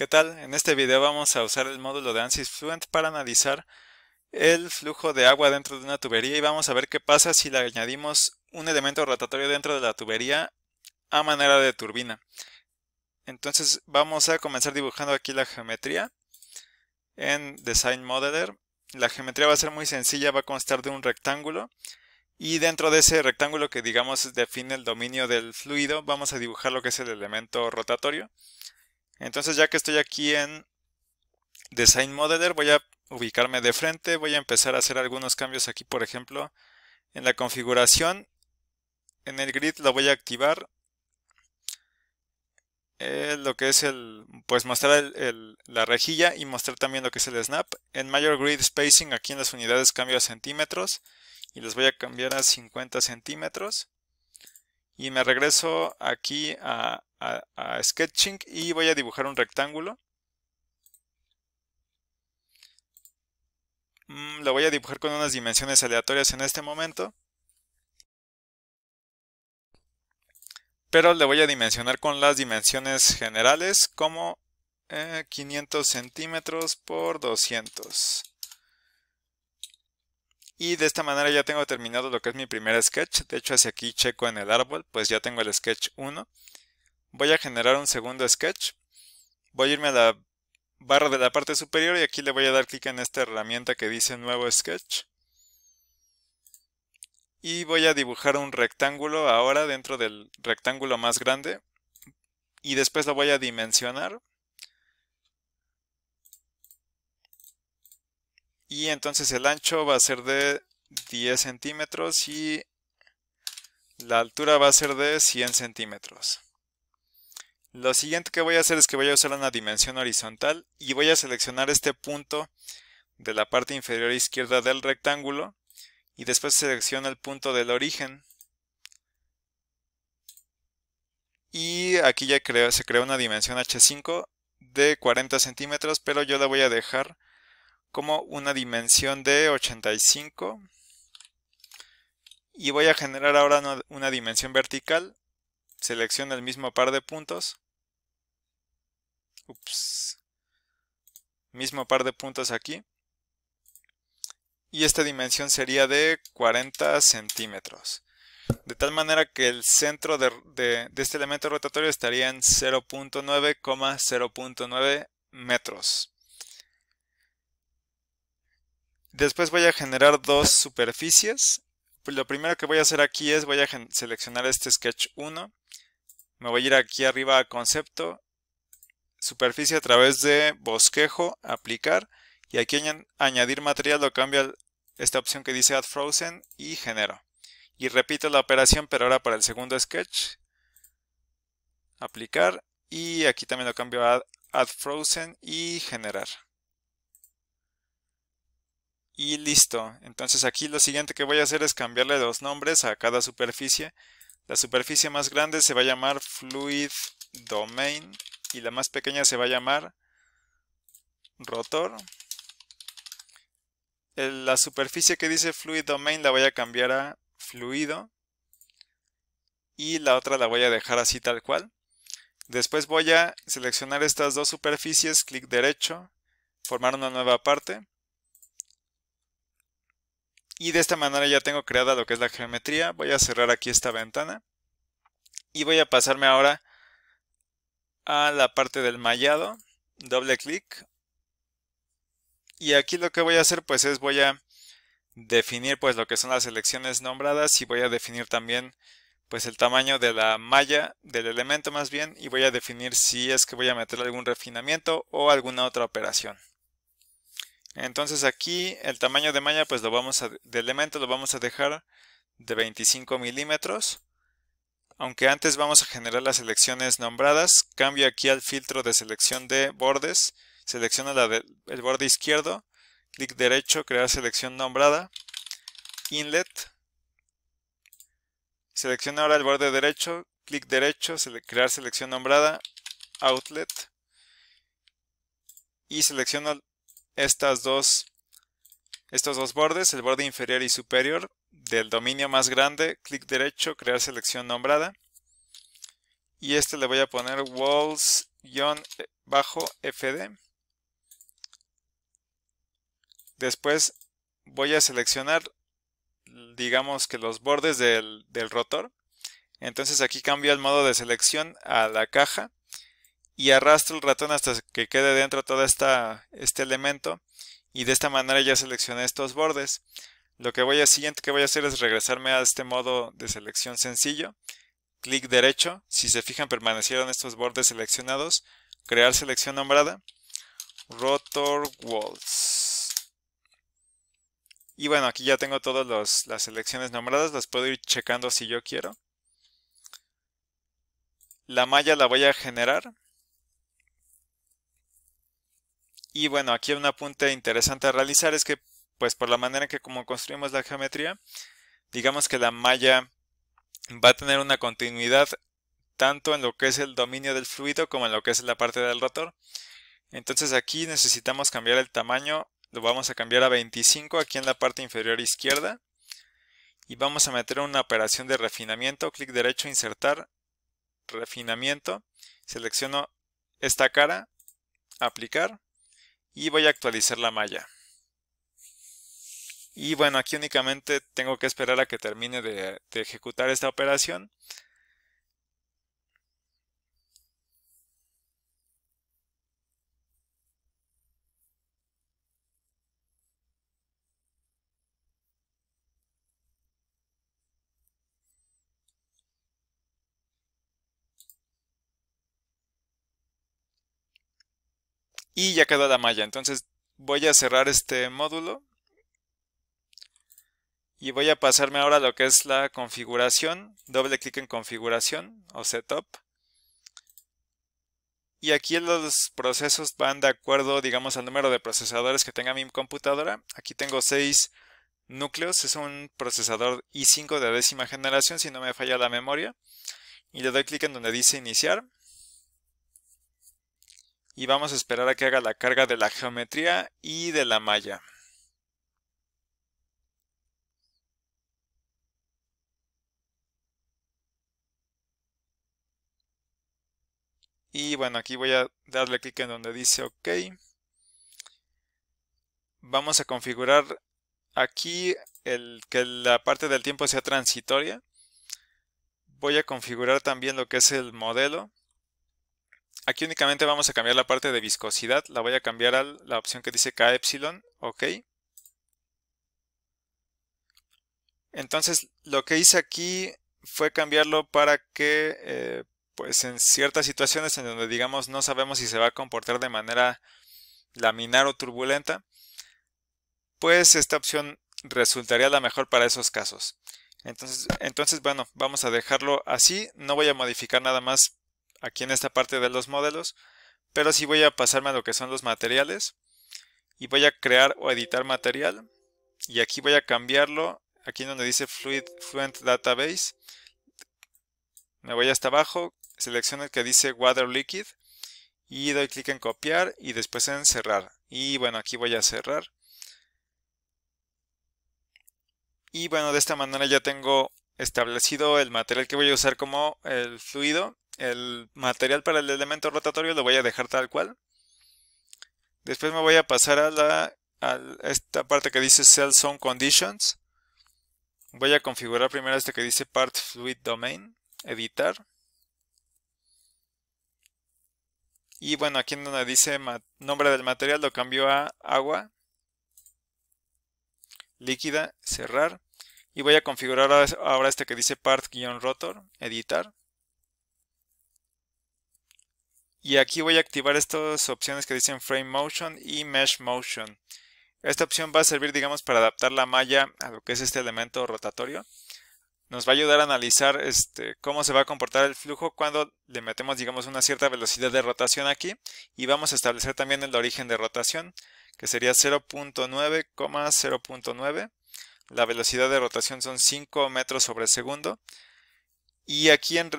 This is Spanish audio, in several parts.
¿Qué tal? En este video vamos a usar el módulo de ANSYS Fluent para analizar el flujo de agua dentro de una tubería y vamos a ver qué pasa si le añadimos un elemento rotatorio dentro de la tubería a manera de turbina. Entonces vamos a comenzar dibujando aquí la geometría en Design Modeler. La geometría va a ser muy sencilla, va a constar de un rectángulo y dentro de ese rectángulo que digamos define el dominio del fluido vamos a dibujar lo que es el elemento rotatorio. Entonces ya que estoy aquí en Design Modeler, voy a ubicarme de frente, voy a empezar a hacer algunos cambios aquí, por ejemplo, en la configuración, en el grid lo voy a activar, eh, lo que es el, pues mostrar la rejilla y mostrar también lo que es el snap. En Mayor Grid Spacing, aquí en las unidades cambio a centímetros y les voy a cambiar a 50 centímetros y me regreso aquí a, Sketching y voy a dibujar un rectángulo. Mm, lo voy a dibujar con unas dimensiones aleatorias en este momento. Pero le voy a dimensionar con las dimensiones generales como 500 eh, centímetros por 200. Y de esta manera ya tengo terminado lo que es mi primer sketch. De hecho, hacia aquí checo en el árbol, pues ya tengo el sketch 1. Voy a generar un segundo sketch. Voy a irme a la barra de la parte superior y aquí le voy a dar clic en esta herramienta que dice Nuevo Sketch. Y voy a dibujar un rectángulo ahora dentro del rectángulo más grande. Y después lo voy a dimensionar. Y entonces el ancho va a ser de 10 centímetros y la altura va a ser de 100 centímetros. Lo siguiente que voy a hacer es que voy a usar una dimensión horizontal y voy a seleccionar este punto de la parte inferior izquierda del rectángulo y después selecciono el punto del origen. Y aquí ya creo, se creó una dimensión H5 de 40 centímetros, pero yo la voy a dejar como una dimensión de 85 y voy a generar ahora una, dimensión vertical selecciono el mismo par de puntos ups, mismo par de puntos aquí y esta dimensión sería de 40 centímetros de tal manera que el centro de, de este elemento rotatorio estaría en 0.9,0.9 metros Después voy a generar dos superficies. Pues, lo primero que voy a hacer aquí es voy a seleccionar este sketch 1. Me voy a ir aquí arriba a concepto, superficie a través de bosquejo, aplicar. Y aquí en añadir material lo cambio a esta opción que dice add frozen y genero. Y repito la operación pero ahora para el segundo sketch. Aplicar y aquí también lo cambio a add frozen y generar y listo. Entonces aquí lo siguiente que voy a hacer es cambiarle los nombres a cada superficie. La superficie más grande se va a llamar Fluid Domain y la más pequeña se va a llamar Rotor. La superficie que dice Fluid Domain la voy a cambiar a Fluido y la otra la voy a dejar así tal cual. Después voy a seleccionar estas dos superficies, clic derecho, formar una nueva parte y de esta manera ya tengo creada lo que es la geometría. Voy a cerrar aquí esta ventana. Y voy a pasarme ahora a la parte del mallado. Doble clic. Y aquí lo que voy a hacer pues es voy a definir pues lo que son las selecciones nombradas y voy a definir también pues el tamaño de la malla del elemento más bien y voy a definir si es que voy a meter algún refinamiento o alguna otra operación. Entonces aquí el tamaño de malla pues lo vamos de elemento lo vamos a dejar de 25 milímetros. Aunque antes vamos a generar las selecciones nombradas, cambio aquí al filtro de selección de bordes, selecciono el borde izquierdo, clic derecho, crear selección nombrada, inlet, selecciono ahora el borde derecho, clic derecho, crear selección nombrada, outlet, y selecciono estas dos, estos dos bordes, el borde inferior y superior, del dominio más grande, clic derecho, crear selección nombrada. Y este le voy a poner walls-fd. Eh, Después voy a seleccionar, digamos que los bordes del, del rotor. Entonces aquí cambio el modo de selección a la caja y arrastro el ratón hasta que quede dentro todo esta, este elemento y de esta manera ya seleccioné estos bordes. Lo que voy a siguiente que voy a hacer es regresarme a este modo de selección sencillo, clic derecho, si se fijan permanecieron estos bordes seleccionados, crear selección nombrada, rotor walls. Y bueno, aquí ya tengo todas las selecciones nombradas, las puedo ir checando si yo quiero. La malla la voy a generar Y bueno, aquí un apunte interesante a realizar es que, pues por la manera en que como construimos la geometría, digamos que la malla va a tener una continuidad tanto en lo que es el dominio del fluido como en lo que es la parte del rotor. Entonces aquí necesitamos cambiar el tamaño, lo vamos a cambiar a 25 aquí en la parte inferior izquierda. Y vamos a meter una operación de refinamiento, clic derecho, insertar, refinamiento, selecciono esta cara, aplicar y voy a actualizar la malla. Y bueno, aquí únicamente tengo que esperar a que termine de, ejecutar esta operación Y ya quedó la malla. Entonces voy a cerrar este módulo. Y voy a pasarme ahora a lo que es la configuración. Doble clic en configuración o setup. Y aquí los procesos van de acuerdo, digamos, al número de procesadores que tenga mi computadora. Aquí tengo seis núcleos. Es un procesador i5 de décima generación, si no me falla la memoria. Y le doy clic en donde dice iniciar y vamos a esperar a que haga la carga de la geometría y de la malla. Y bueno, aquí voy a darle clic en donde dice OK. Vamos a configurar aquí el, que la parte del tiempo sea transitoria. Voy a configurar también lo que es el modelo. Aquí únicamente vamos a cambiar la parte de viscosidad. La voy a cambiar a la opción que dice K epsilon. Ok. Entonces lo que hice aquí fue cambiarlo para que eh, pues en ciertas situaciones en donde digamos no sabemos si se va a comportar de manera laminar o turbulenta, pues esta opción resultaría la mejor para esos casos. Entonces, entonces bueno, vamos a dejarlo así, no voy a modificar nada más aquí en esta parte de los modelos, pero sí voy a pasarme a lo que son los materiales y voy a crear o editar material y aquí voy a cambiarlo, aquí donde dice Fluid, Fluent Database, me voy hasta abajo, selecciono el que dice Water Liquid y doy clic en copiar y después en cerrar y bueno aquí voy a cerrar y bueno de esta manera ya tengo establecido el material que voy a usar como el fluido el material para el elemento rotatorio lo voy a dejar tal cual. Después me voy a pasar a, la, a esta parte que dice Cell Zone Conditions. Voy a configurar primero este que dice Part Fluid Domain, editar. Y bueno, aquí en donde dice nombre del material lo cambio a agua, líquida, cerrar. Y voy a configurar ahora este que dice part-rotor, editar. Y aquí voy a activar estas opciones que dicen Frame Motion y Mesh Motion. Esta opción va a servir, digamos, para adaptar la malla a lo que es este elemento rotatorio. Nos va a ayudar a analizar este, cómo se va a comportar el flujo cuando le metemos, digamos, una cierta velocidad de rotación aquí. Y vamos a establecer también el origen de rotación, que sería 0.9, 0.9. La velocidad de rotación son 5 metros sobre segundo. Y aquí en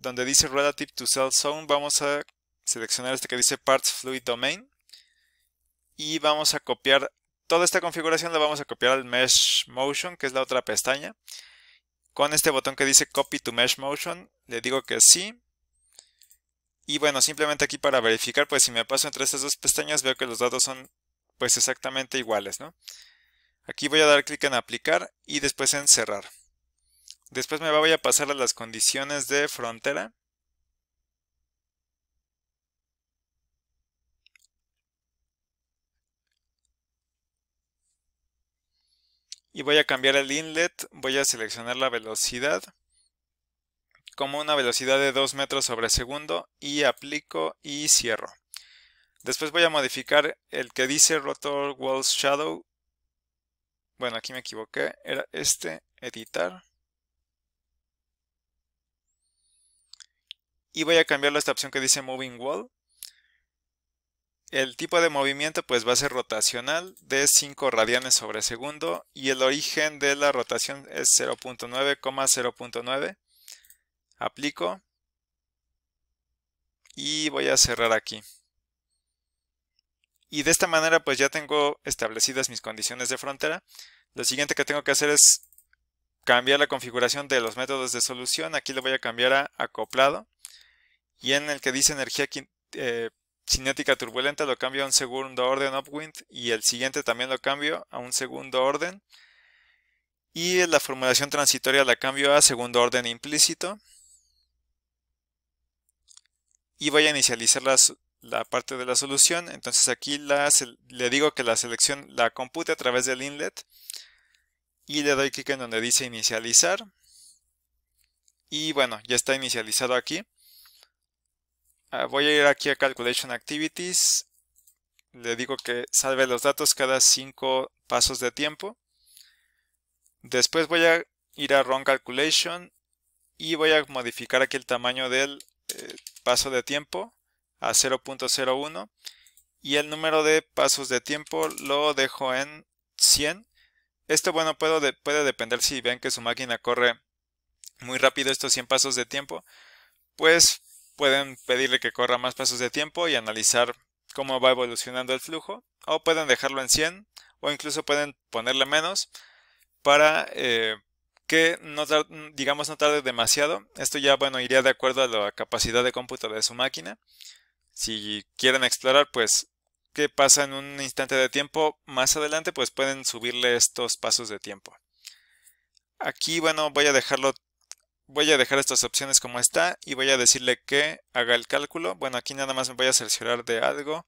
donde dice Relative to Cell Zone vamos a seleccionar este que dice Parts Fluid Domain. Y vamos a copiar toda esta configuración, la vamos a copiar al Mesh Motion, que es la otra pestaña. Con este botón que dice Copy to Mesh Motion, le digo que sí. Y bueno, simplemente aquí para verificar, pues si me paso entre estas dos pestañas veo que los datos son pues exactamente iguales, ¿no? Aquí voy a dar clic en aplicar y después en cerrar. Después me voy a pasar a las condiciones de frontera. Y voy a cambiar el inlet, voy a seleccionar la velocidad como una velocidad de 2 metros sobre segundo y aplico y cierro. Después voy a modificar el que dice Rotor Walls Shadow. Bueno, aquí me equivoqué, era este, editar. y voy a cambiarlo a esta opción que dice Moving Wall. El tipo de movimiento pues va a ser rotacional de 5 radianes sobre segundo y el origen de la rotación es 0.9, Aplico y voy a cerrar aquí. Y de esta manera pues ya tengo establecidas mis condiciones de frontera. Lo siguiente que tengo que hacer es cambiar la configuración de los métodos de solución. Aquí lo voy a cambiar a acoplado y en el que dice energía eh, cinética turbulenta lo cambio a un segundo orden upwind y el siguiente también lo cambio a un segundo orden y la formulación transitoria la cambio a segundo orden implícito y voy a inicializar la parte de la solución entonces aquí la, le digo que la selección la compute a través del inlet y le doy clic en donde dice inicializar y bueno ya está inicializado aquí Ah, voy a ir aquí a Calculation Activities. Le digo que salve los datos cada 5 pasos de tiempo. Después voy a ir a Run Calculation y voy a modificar aquí el tamaño del eh, paso de tiempo a 0.01 y el número de pasos de tiempo lo dejo en 100. Esto bueno puede depender si ven que su máquina corre muy rápido estos 100 pasos de tiempo, pues Pueden pedirle que corra más pasos de tiempo y analizar cómo va evolucionando el flujo, o pueden dejarlo en 100, o incluso pueden ponerle menos para eh, que no digamos no tarde demasiado. Esto ya bueno iría de acuerdo a la capacidad de cómputo de su máquina. Si quieren explorar, pues qué pasa en un instante de tiempo más adelante, pues pueden subirle estos pasos de tiempo. Aquí, bueno, voy a dejarlo voy a dejar estas opciones como está y voy a decirle que haga el cálculo. Bueno, aquí nada más me voy a cerciorar de algo.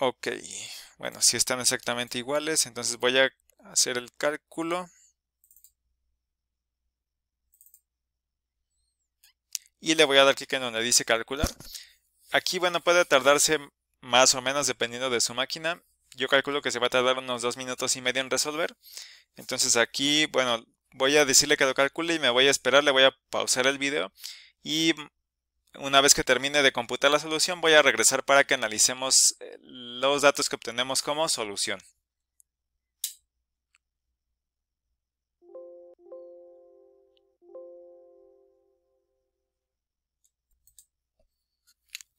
Ok, bueno, si están exactamente iguales, entonces voy a hacer el cálculo. Y le voy a dar clic en donde dice calcular. Aquí, bueno, puede tardarse más o menos dependiendo de su máquina yo calculo que se va a tardar unos dos minutos y medio en resolver. Entonces aquí, bueno, voy a decirle que lo calcule y me voy a esperar, le voy a pausar el video y una vez que termine de computar la solución voy a regresar para que analicemos eh, los datos que obtenemos como solución.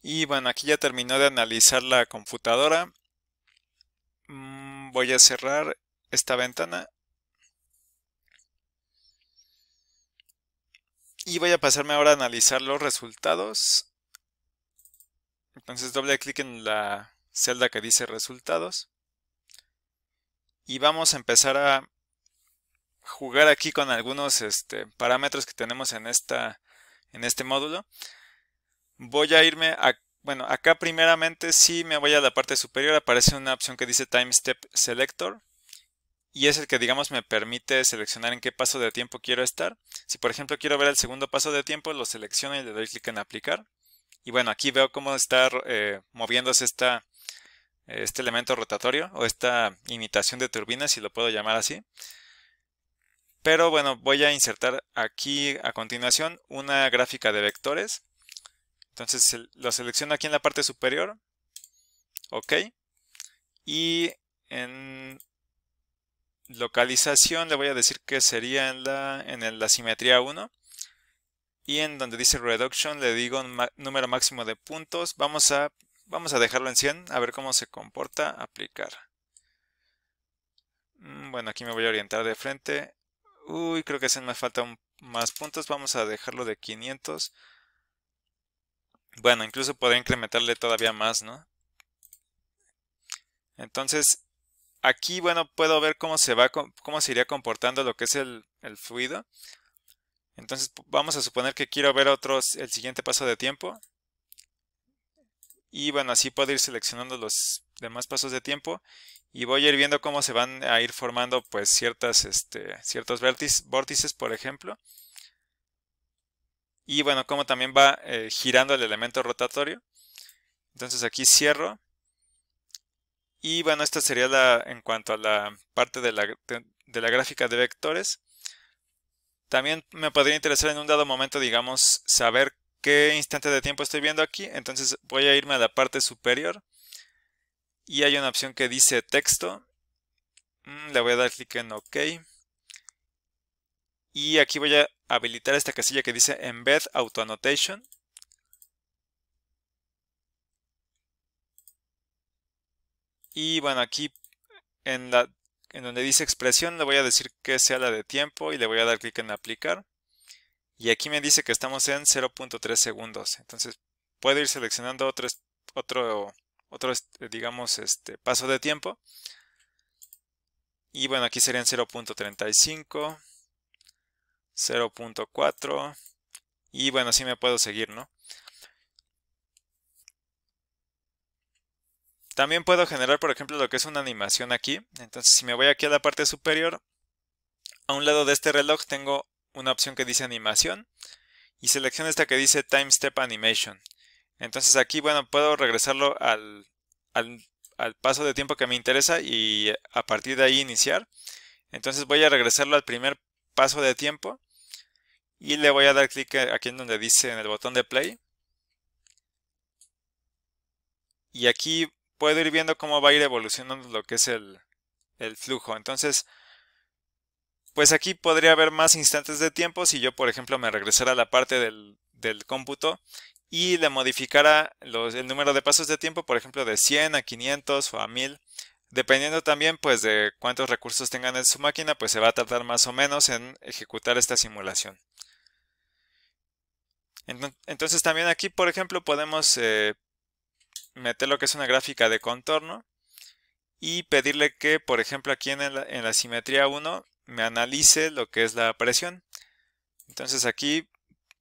Y bueno, aquí ya terminó de analizar la computadora voy a cerrar esta ventana y voy a pasarme ahora a analizar los resultados. Entonces doble clic en la celda que dice resultados y vamos a empezar a jugar aquí con algunos este, parámetros que tenemos en, esta, en este módulo. Voy a irme a bueno, acá primeramente si me voy a la parte superior aparece una opción que dice Time Step Selector y es el que digamos me permite seleccionar en qué paso de tiempo quiero estar. Si por ejemplo quiero ver el segundo paso de tiempo, lo selecciono y le doy clic en aplicar. Y bueno, aquí veo cómo está eh, moviéndose eh, este elemento rotatorio o esta imitación de turbina, si lo puedo llamar así. Pero bueno, voy a insertar aquí a continuación una gráfica de vectores entonces lo selecciono aquí en la parte superior. Ok. Y en localización le voy a decir que sería en la, simetría 1. Y en donde dice reduction le digo un número máximo de puntos. Vamos a, vamos a dejarlo en 100. A ver cómo se comporta. Aplicar. Mm, bueno, aquí me voy a orientar de frente. Uy, creo que hacen me falta más puntos. Vamos a dejarlo de 500. Bueno, incluso podría incrementarle todavía más, ¿no? Entonces, aquí, bueno, puedo ver cómo se va, cómo se iría comportando lo que es el, fluido. Entonces, vamos a suponer que quiero ver otros, el siguiente paso de tiempo. Y bueno, así puedo ir seleccionando los demás pasos de tiempo y voy a ir viendo cómo se van a ir formando pues ciertas, este, ciertos vórtices, por ejemplo. Y bueno, como también va eh, girando el elemento rotatorio. Entonces aquí cierro. Y bueno, esta sería la en cuanto a la parte de la, de la gráfica de vectores. También me podría interesar en un dado momento, digamos, saber qué instante de tiempo estoy viendo aquí. Entonces voy a irme a la parte superior. Y hay una opción que dice texto. Mm, le voy a dar clic en OK. Y aquí voy a habilitar esta casilla que dice Embed Auto Annotation. Y bueno, aquí en, la, en donde dice expresión le voy a decir que sea la de tiempo y le voy a dar clic en aplicar. Y aquí me dice que estamos en 0.3 segundos. Entonces puedo ir seleccionando otro, otro, otro digamos, este paso de tiempo. Y bueno, aquí serían 0.35. 0.4 y bueno, así me puedo seguir, ¿no? También puedo generar, por ejemplo, lo que es una animación aquí. Entonces, si me voy aquí a la parte superior, a un lado de este reloj tengo una opción que dice animación y selecciono esta que dice Time Step Animation. Entonces aquí, bueno, puedo regresarlo al, al paso de tiempo que me interesa y a partir de ahí iniciar. Entonces voy a regresarlo al primer paso de tiempo y le voy a dar clic aquí en donde dice en el botón de play. Y aquí puedo ir viendo cómo va a ir evolucionando lo que es el, flujo. Entonces, pues aquí podría haber más instantes de tiempo si yo, por ejemplo, me regresara a la parte del, cómputo y le modificara el número de pasos de tiempo, por ejemplo, de 100 a 500 o a 1000. Dependiendo también pues de cuántos recursos tengan en su máquina, pues se va a tardar más o menos en ejecutar esta simulación. Entonces también aquí, por ejemplo, podemos eh, meter lo que es una gráfica de contorno y pedirle que, por ejemplo, aquí en, la simetría 1 me analice lo que es la presión. Entonces aquí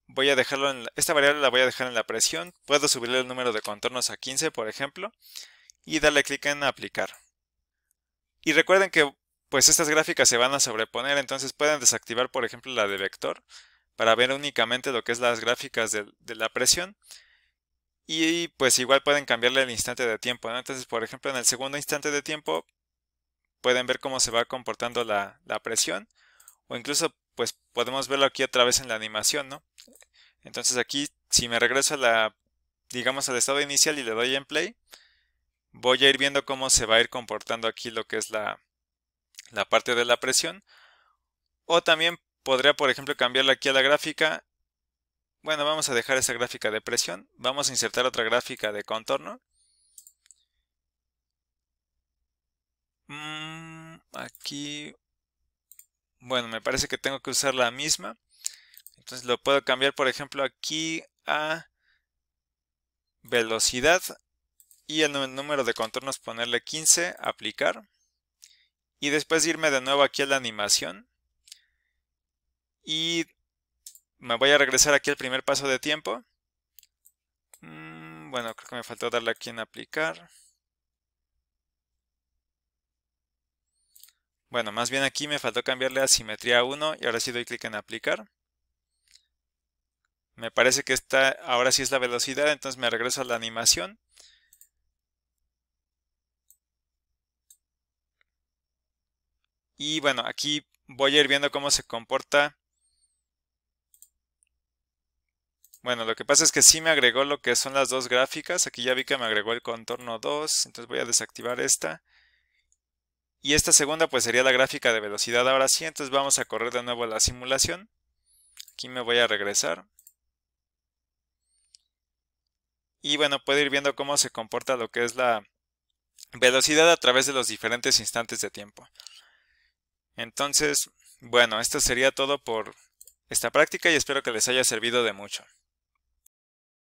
voy a dejarlo en la, esta variable la voy a dejar en la presión. Puedo subirle el número de contornos a 15, por ejemplo, y darle clic en aplicar. Y recuerden que pues estas gráficas se van a sobreponer, entonces pueden desactivar, por ejemplo, la de vector para ver únicamente lo que es las gráficas de, la presión. Y pues igual pueden cambiarle el instante de tiempo. Entonces, por ejemplo, en el segundo instante de tiempo pueden ver cómo se va comportando la, presión. O incluso pues podemos verlo aquí otra vez en la animación, ¿no? Entonces aquí, si me regreso a la, digamos, al estado inicial y le doy en play, voy a ir viendo cómo se va a ir comportando aquí lo que es la, la parte de la presión. O también Podría, por ejemplo, cambiarla aquí a la gráfica. Bueno, vamos a dejar esa gráfica de presión. Vamos a insertar otra gráfica de contorno. Mm, aquí... Bueno, me parece que tengo que usar la misma. Entonces lo puedo cambiar, por ejemplo, aquí a velocidad y el número de contornos ponerle 15, aplicar. Y después irme de nuevo aquí a la animación. Y me voy a regresar aquí al primer paso de tiempo. Mm, bueno, creo que me faltó darle aquí en aplicar. Bueno, más bien aquí me faltó cambiarle a simetría 1 y ahora sí doy clic en aplicar. Me parece que está, ahora sí es la velocidad, entonces me regreso a la animación. Y bueno, aquí voy a ir viendo cómo se comporta Bueno, lo que pasa es que sí me agregó lo que son las dos gráficas. Aquí ya vi que me agregó el contorno 2, entonces voy a desactivar esta. Y esta segunda pues sería la gráfica de velocidad. Ahora sí, entonces vamos a correr de nuevo la simulación. Aquí me voy a regresar. Y bueno, puedo ir viendo cómo se comporta lo que es la velocidad a través de los diferentes instantes de tiempo. Entonces, bueno, esto sería todo por esta práctica y espero que les haya servido de mucho.